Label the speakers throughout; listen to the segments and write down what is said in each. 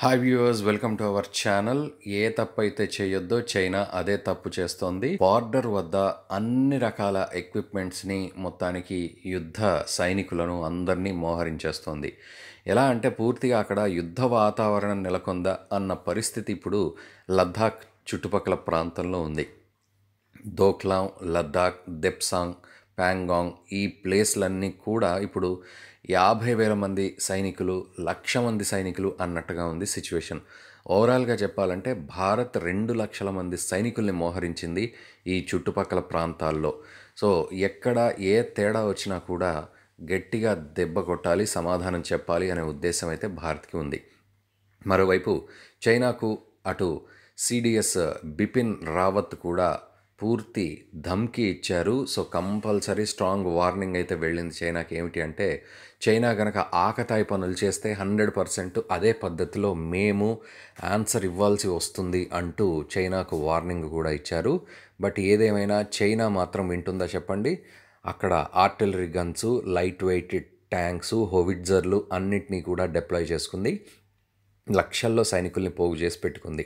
Speaker 1: hi viewers welcome to our channel ఏ తప్పు అయితే చేయొద్దో చైనా అదే తప్పు చేస్తోంది బార్డర్ వద్ద అన్ని రకాల ఎక్విప్మెంట్స్ని మొత్తానికి యుద్ధ సైనికులను అందరినీ మోహరించేస్తోంది ఎలా అంటే పూర్తిగా అక్కడ యుద్ధ వాతావరణం నెలకొందా అన్న పరిస్థితి ఇప్పుడు లద్దాఖ్ చుట్టుపక్కల ప్రాంతంలో ఉంది దోక్లాం లద్దాఖ్ దెప్సాంగ్ ప్యాంగాంగ్ ఈ ప్లేస్లన్నీ కూడా ఇప్పుడు యాభై వేల మంది సైనికులు లక్ష మంది సైనికులు అన్నట్టుగా ఉంది సిచ్యువేషన్ ఓవరాల్గా చెప్పాలంటే భారత్ రెండు లక్షల మంది సైనికుల్ని మోహరించింది ఈ చుట్టుపక్కల ప్రాంతాల్లో సో ఎక్కడ ఏ తేడా వచ్చినా కూడా గట్టిగా దెబ్బ కొట్టాలి సమాధానం చెప్పాలి అనే ఉద్దేశం అయితే భారత్కి ఉంది మరోవైపు చైనాకు అటు సిడిఎస్ బిపిన్ రావత్ కూడా పూర్తి ధమ్కి ఇచ్చారు సో కంపల్సరీ స్ట్రాంగ్ వార్నింగ్ అయితే వెళ్ళింది చైనాకి ఏమిటి అంటే చైనా కనుక ఆకతాయి పనులు చేస్తే హండ్రెడ్ పర్సెంట్ అదే పద్ధతిలో మేము ఆన్సర్ ఇవ్వాల్సి వస్తుంది అంటూ చైనాకు వార్నింగ్ కూడా ఇచ్చారు బట్ ఏదేమైనా చైనా మాత్రం వింటుందా చెప్పండి అక్కడ artillery guns light weight tanks హోవిడ్జర్లు అన్నిటినీ కూడా డిప్లాయ్ చేసుకుంది లక్షల్లో సైనికుల్ని పోగు చేసి పెట్టుకుంది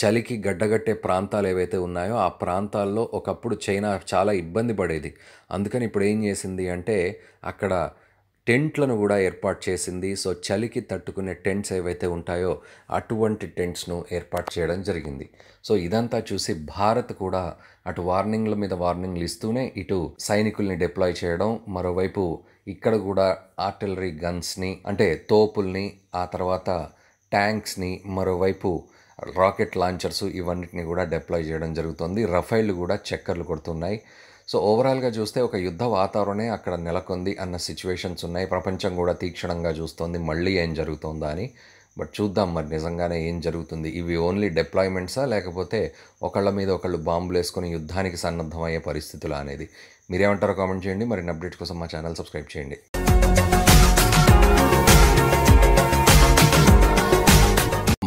Speaker 1: చలికి గడ్డగట్టే ప్రాంతాలు ఏవైతే ఉన్నాయో ఆ ప్రాంతాల్లో ఒకప్పుడు చైనా చాలా ఇబ్బంది పడేది అందుకని ఇప్పుడు ఏం చేసింది అంటే అక్కడ టెంట్లను కూడా ఏర్పాటు చేసింది సో చలికి తట్టుకునే టెంట్స్ ఏవైతే ఉంటాయో అటువంటి టెంట్స్ను ఏర్పాటు చేయడం జరిగింది సో ఇదంతా చూసి భారత్ కూడా అటు వార్నింగ్ల మీద వార్నింగ్లు ఇస్తూనే ఇటు సైనికుల్ని డిప్లాయ్ చేయడం మరోవైపు ఇక్కడ కూడా ఆర్టిలరీ గన్స్ని అంటే తోపుల్ని ఆ తర్వాత ట్యాంక్స్ని మరోవైపు రాకెట్ లాంచర్స్ ఇవన్నిటిని కూడా డిప్లాయ్ చేయడం జరుగుతుంది రఫైల్ కూడా చక్కర్లు కొడుతున్నాయి సో ఓవరాల్గా చూస్తే ఒక యుద్ధ వాతావరణే అక్కడ నెలకొంది అన్న సిచ్యువేషన్స్ ఉన్నాయి ప్రపంచం కూడా తీక్షణంగా చూస్తోంది మళ్ళీ ఏం జరుగుతుందా అని బట్ చూద్దాం మరి నిజంగానే ఏం జరుగుతుంది ఇవి ఓన్లీ డిప్లాయ్మెంట్సా లేకపోతే ఒకళ్ళ మీద ఒకళ్ళు బాంబులు వేసుకుని యుద్ధానికి సన్నద్ధమయ్యే పరిస్థితులు అనేది మీరేమంటారో కామెంట్ చేయండి మరి అప్డేట్స్ కోసం మా ఛానల్ సబ్స్క్రైబ్ చేయండి